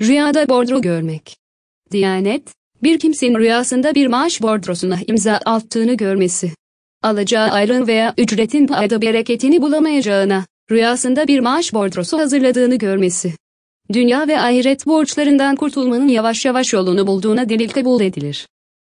Rüyada bordro görmek. Diyanet, bir kimsenin rüyasında bir maaş bordrosuna imza attığını görmesi. Alacağı ayrın veya ücretin payda bereketini bulamayacağına, rüyasında bir maaş bordrosu hazırladığını görmesi. Dünya ve ahiret borçlarından kurtulmanın yavaş yavaş yolunu bulduğuna delil kabul edilir.